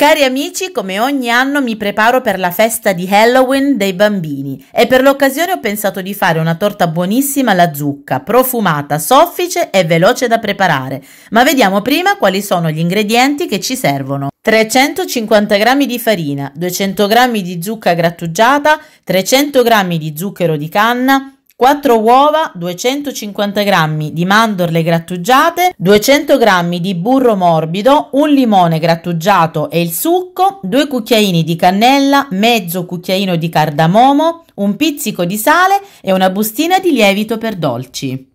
Cari amici, come ogni anno mi preparo per la festa di Halloween dei bambini e per l'occasione ho pensato di fare una torta buonissima alla zucca, profumata, soffice e veloce da preparare. Ma vediamo prima quali sono gli ingredienti che ci servono. 350 g di farina, 200 g di zucca grattugiata, 300 g di zucchero di canna, 4 uova, 250 g di mandorle grattugiate, 200 g di burro morbido, un limone grattugiato e il succo, 2 cucchiaini di cannella, mezzo cucchiaino di cardamomo, un pizzico di sale e una bustina di lievito per dolci.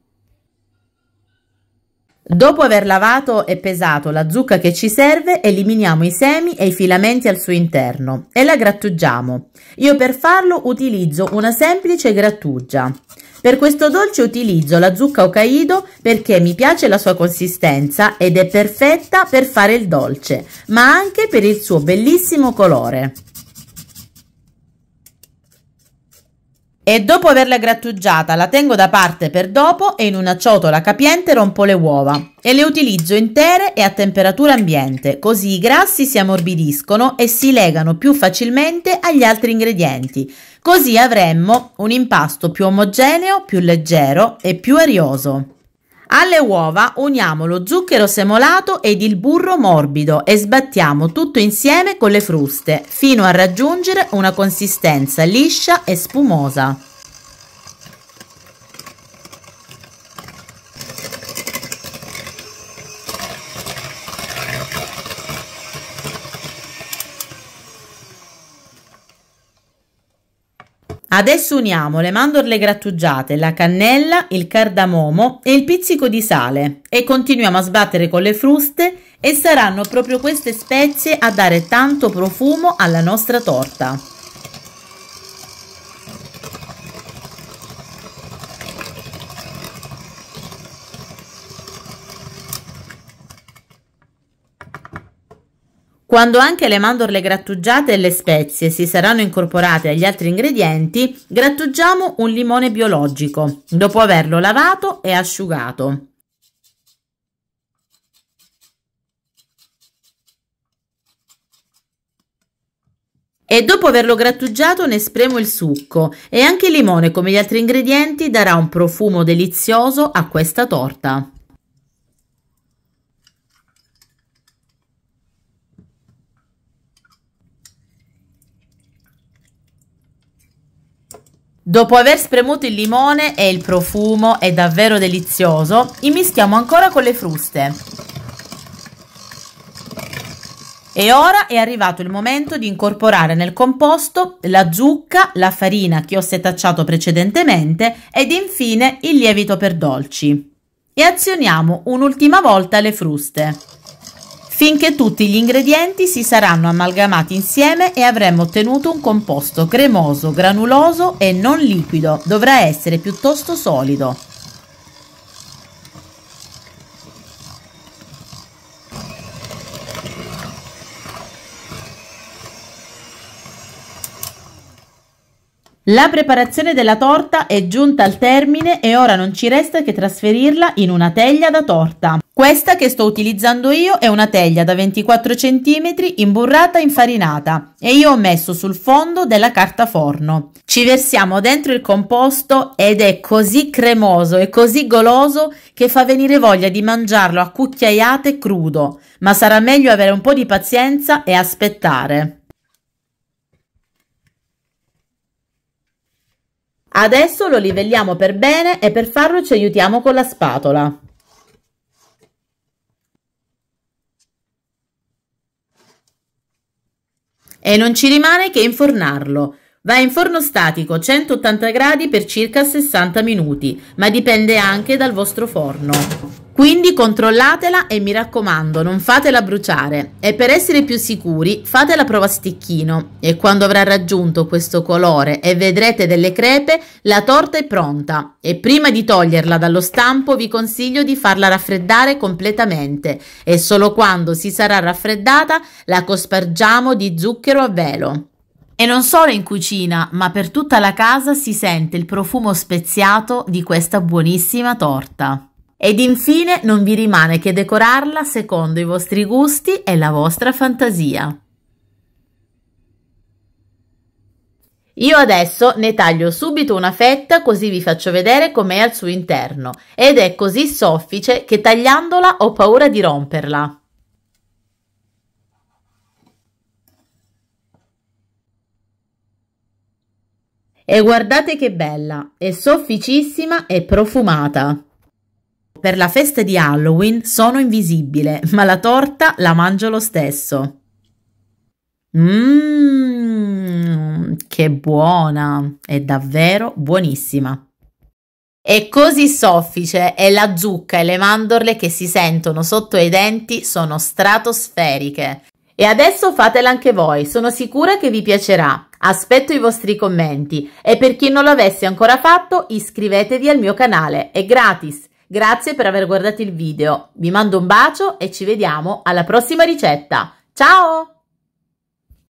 Dopo aver lavato e pesato la zucca che ci serve, eliminiamo i semi e i filamenti al suo interno e la grattugiamo. Io per farlo utilizzo una semplice grattugia. Per questo dolce utilizzo la zucca Hokkaido perché mi piace la sua consistenza ed è perfetta per fare il dolce, ma anche per il suo bellissimo colore. e dopo averla grattugiata la tengo da parte per dopo e in una ciotola capiente rompo le uova e le utilizzo intere e a temperatura ambiente, così i grassi si ammorbidiscono e si legano più facilmente agli altri ingredienti. Così avremmo un impasto più omogeneo, più leggero e più arioso. Alle uova uniamo lo zucchero semolato ed il burro morbido e sbattiamo tutto insieme con le fruste fino a raggiungere una consistenza liscia e spumosa. Adesso uniamo le mandorle grattugiate, la cannella, il cardamomo e il pizzico di sale e continuiamo a sbattere con le fruste e saranno proprio queste spezie a dare tanto profumo alla nostra torta. Quando anche le mandorle grattugiate e le spezie si saranno incorporate agli altri ingredienti, grattugiamo un limone biologico, dopo averlo lavato e asciugato. E dopo averlo grattugiato ne spremo il succo e anche il limone come gli altri ingredienti darà un profumo delizioso a questa torta. Dopo aver spremuto il limone e il profumo è davvero delizioso, immischiamo ancora con le fruste. E ora è arrivato il momento di incorporare nel composto la zucca, la farina che ho setacciato precedentemente ed infine il lievito per dolci. E azioniamo un'ultima volta le fruste finché tutti gli ingredienti si saranno amalgamati insieme e avremo ottenuto un composto cremoso, granuloso e non liquido, dovrà essere piuttosto solido. La preparazione della torta è giunta al termine e ora non ci resta che trasferirla in una teglia da torta. Questa che sto utilizzando io è una teglia da 24 cm imburrata e infarinata e io ho messo sul fondo della carta forno. Ci versiamo dentro il composto ed è così cremoso e così goloso che fa venire voglia di mangiarlo a cucchiaiate crudo, ma sarà meglio avere un po' di pazienza e aspettare. Adesso lo livelliamo per bene e per farlo ci aiutiamo con la spatola. e non ci rimane che infornarlo. Va in forno statico 180 gradi per circa 60 minuti, ma dipende anche dal vostro forno. Quindi controllatela e mi raccomando, non fatela bruciare. E per essere più sicuri, fate la prova a stecchino e quando avrà raggiunto questo colore e vedrete delle crepe, la torta è pronta. E prima di toglierla dallo stampo vi consiglio di farla raffreddare completamente e solo quando si sarà raffreddata la cospargiamo di zucchero a velo. E non solo in cucina, ma per tutta la casa si sente il profumo speziato di questa buonissima torta. Ed infine non vi rimane che decorarla secondo i vostri gusti e la vostra fantasia. Io adesso ne taglio subito una fetta così vi faccio vedere com'è al suo interno ed è così soffice che tagliandola ho paura di romperla. E guardate che bella, è sofficissima e profumata. Per la festa di Halloween sono invisibile, ma la torta la mangio lo stesso. Mmm, che buona! È davvero buonissima. È così soffice e la zucca e le mandorle che si sentono sotto i denti sono stratosferiche. E adesso fatela anche voi, sono sicura che vi piacerà. Aspetto i vostri commenti e per chi non l'avesse ancora fatto iscrivetevi al mio canale, è gratis. Grazie per aver guardato il video, vi mando un bacio e ci vediamo alla prossima ricetta. Ciao!